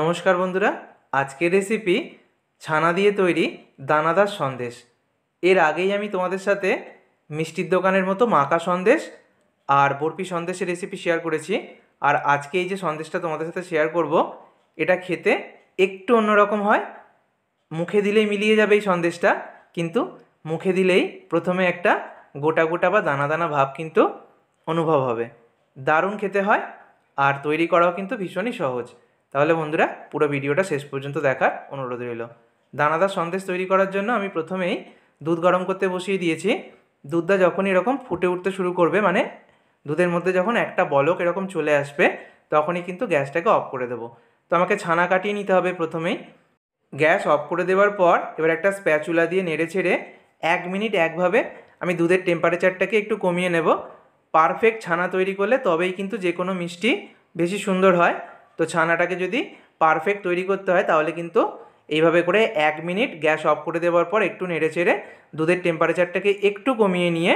নমস্কার বন্ধুরা আজকের রেসিপি ছানা দিয়ে তৈরি দানাদার সন্দেশ এর আগেই আমি তোমাদের সাথে মিষ্টির দোকানের মতো মাকা সন্দেশ আর বরফি সন্দেশের রেসিপি শেয়ার করেছি আর আজকে এই যে সন্দেশটা তোমাদের সাথে শেয়ার করব এটা খেতে একটু অন্যরকম হয় মুখে দিলেই মিলিয়ে যাবে এই সন্দেশটা কিন্তু মুখে দিলেই প্রথমে একটা গোটা গোটা বা দানা দানা ভাব কিন্তু অনুভব হবে দারুণ খেতে হয় আর তৈরি করাও কিন্তু ভীষণই সহজ তাহলে বন্ধুরা পুরো ভিডিওটা শেষ পর্যন্ত দেখার অনুরোধ রইল দানাদার সন্দেশ তৈরি করার জন্য আমি প্রথমেই দুধ গরম করতে বসিয়ে দিয়েছি দুধটা যখন এরকম ফুটে উঠতে শুরু করবে মানে দুধের মধ্যে যখন একটা বলক এরকম চলে আসবে তখনই কিন্তু গ্যাসটাকে অফ করে দেবো তো আমাকে ছানা কাটিয়ে নিতে হবে প্রথমেই গ্যাস অফ করে দেওয়ার পর এবার একটা স্প্যাচুলা দিয়ে নেড়ে ছেড়ে এক মিনিট একভাবে আমি দুধের টেম্পারেচারটাকে একটু কমিয়ে নেব পারফেক্ট ছানা তৈরি করলে তবেই কিন্তু যে কোনো মিষ্টি বেশি সুন্দর হয় তো ছানাটাকে যদি পারফেক্ট তৈরি করতে হয় তাহলে কিন্তু এইভাবে করে এক মিনিট গ্যাস অফ করে দেওয়ার পর একটু নেড়ে চেড়ে দুধের টেম্পারেচারটাকে একটু কমিয়ে নিয়ে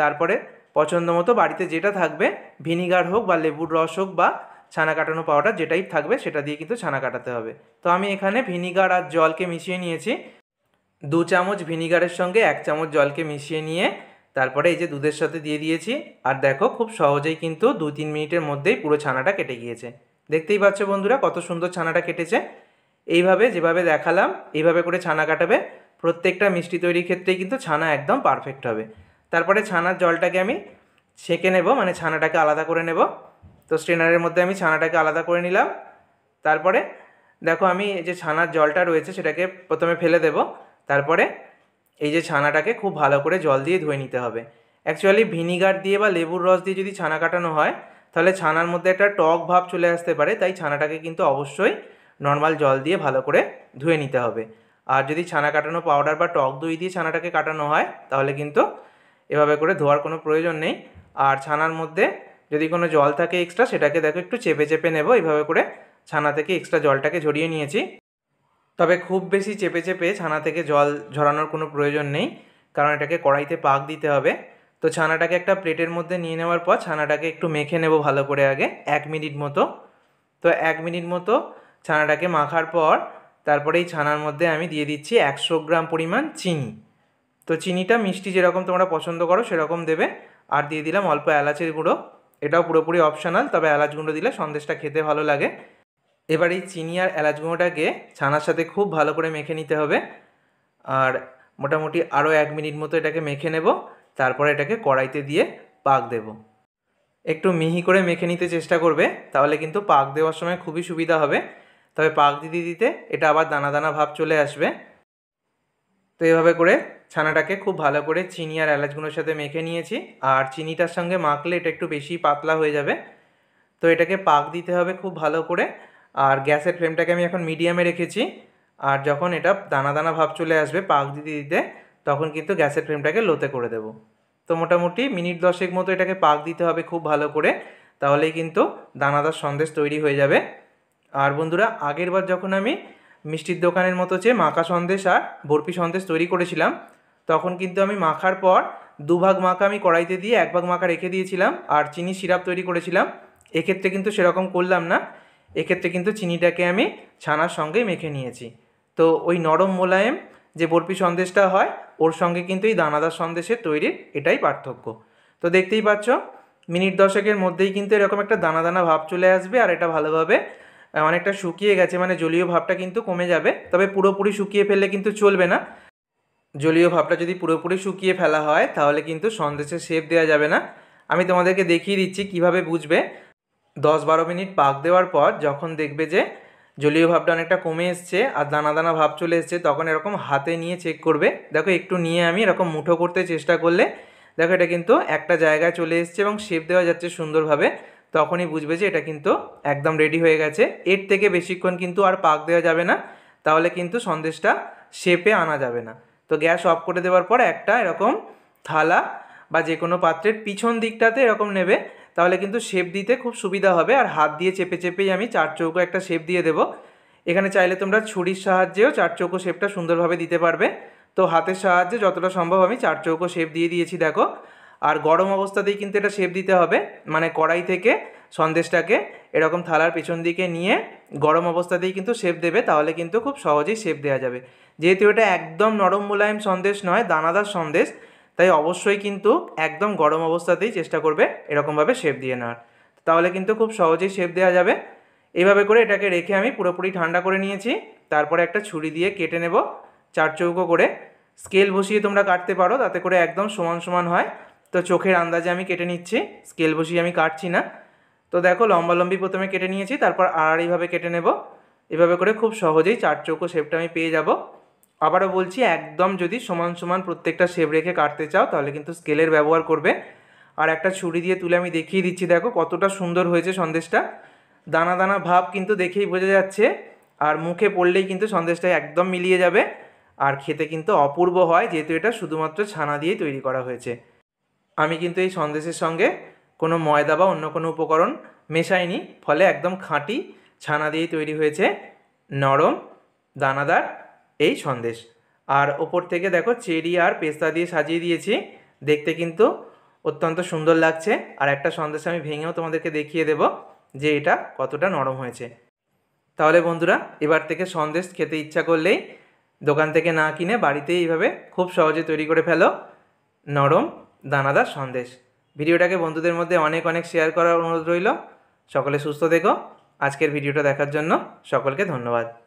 তারপরে পছন্দ মতো বাড়িতে যেটা থাকবে ভিনিগার হোক বা লেবুর রস হোক বা ছানা কাটানো পাউডার যেটাই থাকবে সেটা দিয়ে কিন্তু ছানা কাটাতে হবে তো আমি এখানে ভিনিগার আর জলকে মিশিয়ে নিয়েছি দু চামচ ভিনিগারের সঙ্গে এক চামচ জলকে মিশিয়ে নিয়ে তারপরে এই যে দুধের সাথে দিয়ে দিয়েছি আর দেখো খুব সহজেই কিন্তু দু তিন মিনিটের মধ্যেই পুরো ছানাটা কেটে গিয়েছে দেখতেই পাচ্ছ বন্ধুরা কত সুন্দর ছানাটা কেটেছে এইভাবে যেভাবে দেখালাম এইভাবে করে ছানা কাটাবে প্রত্যেকটা মিষ্টি তৈরির ক্ষেত্রেই কিন্তু ছানা একদম পারফেক্ট হবে তারপরে ছানার জলটাকে আমি ছেঁকে নেব মানে ছানাটাকে আলাদা করে নেব তো স্ট্রেনারের মধ্যে আমি ছানাটাকে আলাদা করে নিলাম তারপরে দেখো আমি যে ছানার জলটা রয়েছে সেটাকে প্রথমে ফেলে দেব তারপরে এই যে ছানাটাকে খুব ভালো করে জল দিয়ে ধুয়ে নিতে হবে অ্যাকচুয়ালি ভিনিগার দিয়ে বা লেবুর রস দিয়ে যদি ছানা কাটানো হয় তাহলে ছানার মধ্যে একটা টক ভাব চলে আসতে পারে তাই ছানাটাকে কিন্তু অবশ্যই নর্মাল জল দিয়ে ভালো করে ধুয়ে নিতে হবে আর যদি ছানা কাটানো পাউডার বা টক দই দিয়ে ছানাটাকে কাটানো হয় তাহলে কিন্তু এভাবে করে ধোয়ার কোনো প্রয়োজন নেই আর ছানার মধ্যে যদি কোনো জল থাকে এক্সট্রা সেটাকে দেখো একটু চেপে চেপে নেব এভাবে করে ছানা থেকে এক্সট্রা জলটাকে ঝরিয়ে নিয়েছি তবে খুব বেশি চেপে চেপে ছানা থেকে জল ঝরানোর কোনো প্রয়োজন নেই কারণ এটাকে কড়াইতে পাক দিতে হবে তো ছানাটাকে একটা প্লেটের মধ্যে নিয়ে নেওয়ার পর ছানাটাকে একটু মেখে নেব ভালো করে আগে এক মিনিট মতো তো এক মিনিট মতো ছানাটাকে মাখার পর তারপরে এই ছানার মধ্যে আমি দিয়ে দিচ্ছি একশো গ্রাম পরিমাণ চিনি তো চিনিটা মিষ্টি যেরকম তোমরা পছন্দ করো সেরকম দেবে আর দিয়ে দিলাম অল্প এলাচের গুঁড়ো এটাও পুরোপুরি অপশনাল তবে এলাচ গুঁড়ো দিলে সন্দেশটা খেতে ভালো লাগে এবার এই চিনি আর এলাচ গুঁড়োটাকে ছানার সাথে খুব ভালো করে মেখে নিতে হবে আর মোটামুটি আরও এক মিনিট মতো এটাকে মেখে নেব তারপরে এটাকে কড়াইতে দিয়ে পাক দেব একটু মিহি করে মেখে নিতে চেষ্টা করবে তাহলে কিন্তু পাক দেওয়ার সময় খুবই সুবিধা হবে তবে পাক দিতে দিতে এটা আবার দানা দানা ভাব চলে আসবে তো এভাবে করে ছানাটাকে খুব ভালো করে চিনি আর এলাচগুলোর সাথে মেখে নিয়েছি আর চিনিটার সঙ্গে মাখলে এটা একটু বেশি পাতলা হয়ে যাবে তো এটাকে পাক দিতে হবে খুব ভালো করে আর গ্যাসের ফ্লেমটাকে আমি এখন মিডিয়ামে রেখেছি আর যখন এটা দানা দানা ভাব চলে আসবে পাক দিতে দিতে তখন কিন্তু গ্যাসের ফ্লেমটাকে লোতে করে দেব তো মোটামুটি মিনিট দশেক মতো এটাকে পাক দিতে হবে খুব ভালো করে তাহলেই কিন্তু দানাদার সন্দেশ তৈরি হয়ে যাবে আর বন্ধুরা আগের বার যখন আমি মিষ্টির দোকানের মতো চেয়ে মাখা সন্দেশ আর বরফি সন্দেশ তৈরি করেছিলাম তখন কিন্তু আমি মাখার পর দুভাগ মাখা আমি কড়াইতে দিয়ে এক ভাগ মাখা রেখে দিয়েছিলাম আর চিনি সিরাপ তৈরি করেছিলাম এক্ষেত্রে কিন্তু সেরকম করলাম না এক্ষেত্রে কিন্তু চিনিটাকে আমি ছানার সঙ্গেই মেখে নিয়েছি তো ওই নরম মোলায়েম যে বরফি সন্দেশটা হয় ওর সঙ্গে কিন্তু এই দানাদার সন্দেশের তৈরির এটাই পার্থক্য তো দেখতেই পাচ্ছ মিনিট দশকের মধ্যেই কিন্তু এরকম একটা দানা দানা ভাব চলে আসবে আর এটা ভালোভাবে অনেকটা শুকিয়ে গেছে মানে জলীয় ভাবটা কিন্তু কমে যাবে তবে পুরোপুরি শুকিয়ে ফেললে কিন্তু চলবে না জলীয় ভাবটা যদি পুরোপুরি শুকিয়ে ফেলা হয় তাহলে কিন্তু সন্দেশের শেপ দেওয়া যাবে না আমি তোমাদেরকে দেখিয়ে দিচ্ছি কিভাবে বুঝবে দশ বারো মিনিট পাক দেওয়ার পর যখন দেখবে যে জলীয় ভাবটা অনেকটা কমে এসছে আর দানা দানা ভাব চলে এসছে তখন এরকম হাতে নিয়ে চেক করবে দেখো একটু নিয়ে আমি এরকম মুঠো করতে চেষ্টা করলে দেখো এটা কিন্তু একটা জায়গায় চলে এসছে এবং শেপ দেওয়া যাচ্ছে সুন্দরভাবে তখনই বুঝবে যে এটা কিন্তু একদম রেডি হয়ে গেছে এর থেকে বেশিক্ষণ কিন্তু আর পাক দেওয়া যাবে না তাহলে কিন্তু সন্দেশটা শেপে আনা যাবে না তো গ্যাস অফ করে দেওয়ার পর একটা এরকম থালা বা যে কোনো পাত্রের পিছন দিকটাতে এরকম নেবে তাহলে কিন্তু শেপ দিতে খুব সুবিধা হবে আর হাত দিয়ে চেপে চেপেই আমি চার চৌকো একটা শেপ দিয়ে দেবো এখানে চাইলে তোমরা ছুরির সাহায্যেও চার চৌকো শেপটা সুন্দরভাবে দিতে পারবে তো হাতের সাহায্যে যতটা সম্ভব আমি চার চৌকো শেপ দিয়ে দিয়েছি দেখো আর গরম অবস্থাতেই কিন্তু এটা শেপ দিতে হবে মানে কড়াই থেকে সন্দেশটাকে এরকম থালার পেছন দিকে নিয়ে গরম অবস্থাতেই কিন্তু শেপ দেবে তাহলে কিন্তু খুব সহজেই শেপ দেওয়া যাবে যেহেতু এটা একদম নরম মোলায়েম সন্দেশ নয় দানাদার সন্দেশ তাই অবশ্যই কিন্তু একদম গরম অবস্থাতেই চেষ্টা করবে এরকমভাবে শেপ দিয়ে নেওয়ার তাহলে কিন্তু খুব সহজেই শেপ দেওয়া যাবে এইভাবে করে এটাকে রেখে আমি পুরোপুরি ঠান্ডা করে নিয়েছি তারপরে একটা ছুরি দিয়ে কেটে নেব চার চৌকো করে স্কেল বসিয়ে তোমরা কাটতে পারো তাতে করে একদম সমান সমান হয় তো চোখের আন্দাজে আমি কেটে নিচ্ছি স্কেল বসিয়ে আমি কাটছি না তো দেখো লম্বা লম্বি প্রথমে কেটে নিয়েছি তারপর আড়াড়িভাবে কেটে নেব এভাবে করে খুব সহজেই চার চৌকো শেপটা আমি পেয়ে যাব আবারও বলছি একদম যদি সমান সমান প্রত্যেকটা শেপ রেখে কাটতে চাও তাহলে কিন্তু স্কেলের ব্যবহার করবে আর একটা ছুরি দিয়ে তুলে আমি দেখিয়ে দিচ্ছি দেখো কতটা সুন্দর হয়েছে সন্দেশটা দানা দানা ভাব কিন্তু দেখেই বোঝা যাচ্ছে আর মুখে পড়লেই কিন্তু সন্দেশটা একদম মিলিয়ে যাবে আর খেতে কিন্তু অপূর্ব হয় যেহেতু এটা শুধুমাত্র ছানা দিয়েই তৈরি করা হয়েছে আমি কিন্তু এই সন্দেশের সঙ্গে কোনো ময়দা বা অন্য কোনো উপকরণ মেশাইনি ফলে একদম খাঁটি ছানা দিয়েই তৈরি হয়েছে নরম দানাদার এই সন্দেশ আর ওপর থেকে দেখো চেরি আর পেস্তা দিয়ে সাজিয়ে দিয়েছি দেখতে কিন্তু অত্যন্ত সুন্দর লাগছে আর একটা সন্দেশ আমি ভেঙেও তোমাদেরকে দেখিয়ে দেব যে এটা কতটা নরম হয়েছে তাহলে বন্ধুরা এবার থেকে সন্দেশ খেতে ইচ্ছা করলেই দোকান থেকে না কিনে বাড়িতে এইভাবে খুব সহজে তৈরি করে ফেলো নরম দানাদার সন্দেশ ভিডিওটাকে বন্ধুদের মধ্যে অনেক অনেক শেয়ার করার অনুরোধ রইল সকলে সুস্থ দেখো আজকের ভিডিওটা দেখার জন্য সকলকে ধন্যবাদ